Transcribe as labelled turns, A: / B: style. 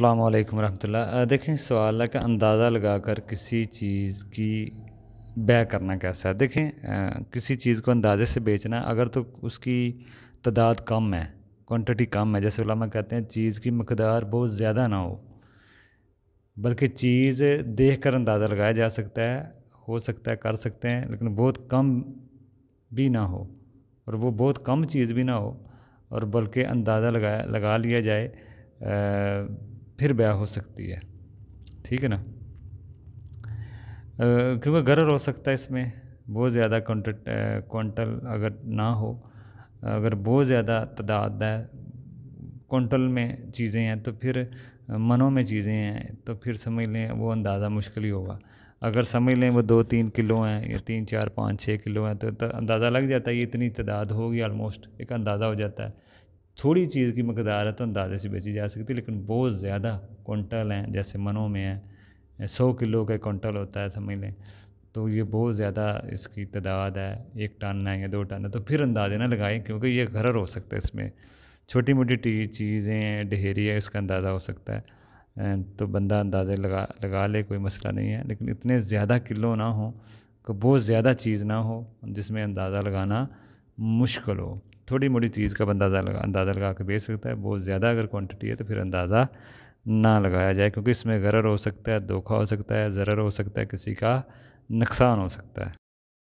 A: अल्लाम रहमतुल्ला देखें सवाल है कि अंदाज़ा लगाकर किसी चीज़ की बै करना कैसा है देखें आ, किसी चीज़ को अंदाज़े से बेचना अगर तो उसकी तादाद कम है क्वांटिटी कम है जैसे उलामा कहते हैं चीज़ की मकदार बहुत ज़्यादा ना हो बल्कि चीज़ देख कर अंदाज़ा लगाया जा सकता है हो सकता है कर सकते हैं लेकिन बहुत कम भी ना हो और वो बहुत कम चीज़ भी ना हो और बल्कि अंदाज़ा लगाया लगा लिया जाए आ, फिर ब्याह हो सकती है ठीक है ना क्योंकि गर्व हो सकता है इसमें बहुत ज़्यादा क्वांटल क्वांटल अगर ना हो अगर बहुत ज़्यादा तादाद है क्वांटल में चीज़ें हैं तो फिर मनों में चीज़ें हैं तो फिर समझ लें वो अंदाज़ा मुश्किल ही होगा अगर समझ लें वो दो तीन किलो हैं या तीन चार पाँच छः किलो हैं तो, तो अंदाज़ा लग जाता है ये इतनी तादाद होगी ऑलमोस्ट एक अंदाज़ा हो जाता है थोड़ी चीज़ की मकदार है तो अंदाजे से बेची जा सकती है लेकिन बहुत ज़्यादा कुंटल हैं जैसे मनों में है सौ किलो का कोंटल होता है समझ लें तो ये बहुत ज़्यादा इसकी तादाद है एक टन है या दो टन है तो फिर अंदाजे ना लगाएं क्योंकि ये घरर हो सकता है इसमें छोटी मोटी चीज़ें ढेरी है इसका अंदाज़ा हो सकता है तो बंदा अंदाजे लगा लगा ले कोई मसला नहीं है लेकिन इतने ज़्यादा किलो ना हो कि बहुत ज़्यादा चीज़ ना हो जिसमें अंदाज़ा लगाना मुश्किल हो थोड़ी मोटी चीज़ का लगा अंदाज़ा लगा के बेच सकता है बहुत ज़्यादा अगर क्वांटिटी है तो फिर अंदाज़ा ना लगाया जाए क्योंकि इसमें गरर हो सकता है धोखा हो सकता है ज़रर हो सकता है किसी का नुकसान हो सकता है